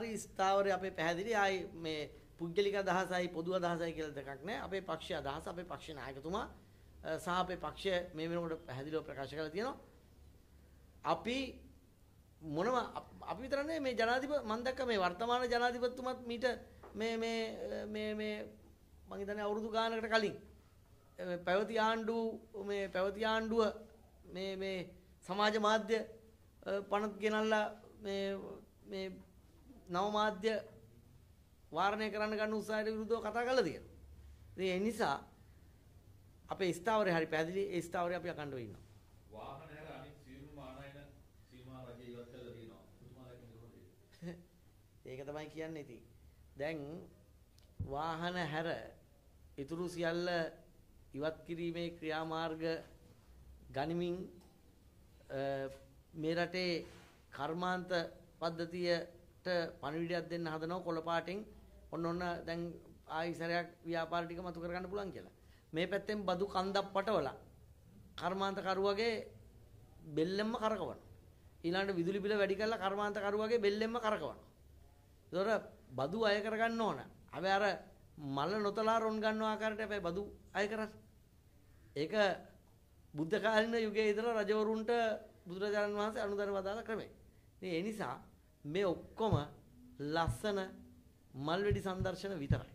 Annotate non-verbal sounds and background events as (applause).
හරි ස්ථාවරය අපේ පැහැදිලි ආයි මේ පුද්ගලික අදහසයි පොදු අදහසයි කියලා දෙකක් නැහැ. අපේ පක්ෂයේ අදහස අපේ පක්ෂේ නායකතුමා සහ අපේ පක්ෂය මේ වෙනකොට පැහැදිලිව ප්‍රකාශ කරලා තියෙනවා. අපි මොනව අපි විතරනේ මේ ජනාධිප මම දැක්ක මේ වර්තමාන ජනාධිපතිතුමත් මීට මේ මේ මේ මේ මම හිතන්නේ අවුරුදු ගානකට කලින් පැවති ආණ්ඩුව මේ පැවති ආණ්ඩුව මේ මේ සමාජ මාධ්‍ය පනත් ගෙනල්ලා මේ මේ නවමාධ්‍ය වාරණය කරන්න ගන්න උත්සාහයට විරුද්ධව කතා කරලා තියෙනවා. ඉතින් ඒ නිසා අපේ ස්ථාවරය හරි පැහැදිලි ඒ ස්ථාවරය අපි අකණ්ඩව ඉන්නවා. වාහන හැර අනිත් සියලුම ආනයන සීමා රජය ඉවත් කරලා තියෙනවා. තුමාලා (laughs) ඒක තමයි කියන්නේ ඉතින්. දැන් වාහන හැර ඉතුරු සියල්ල ඉවත් කිරීමේ ක්‍රියාමාර්ග ගනිමින් මේ රටේ කර්මාන්ත පද්ධතිය පණිවිඩයක් දෙන්න හදනවා කොළපාටෙන් ඔන්න ඔන්න දැන් ආයි සරයක් ව්‍යාපාර ටික මතු කරගන්න පුළුවන් කියලා. මේ පැත්තෙන් බදු කන්දක් පටවලා කර්මාන්ත කරුවගේ බෙල්ලෙන්ම කරකවනවා. ඊළඟට විදුලි බිල වැඩි කරලා කර්මාන්ත කරුවගේ බෙල්ලෙන්ම කරකවනවා. ඒතොර බදු අය කරගන්න ඕන. හැබැයි අර මල නොතලා රොන් ගන්න ආකාරයට හැබැයි බදු අය කරන්නේ. ඒක බුද්ධ කාලින යුගයේ ඉඳලා රජවරුන්ට බුදුරජාණන් වහන්සේ අනුදැන වදාළ ක්‍රමය. ඉතින් ඒ නිසා මේ ඔක්කොම ලස්සන මල්වැඩි සංදර්ශන විතරයි.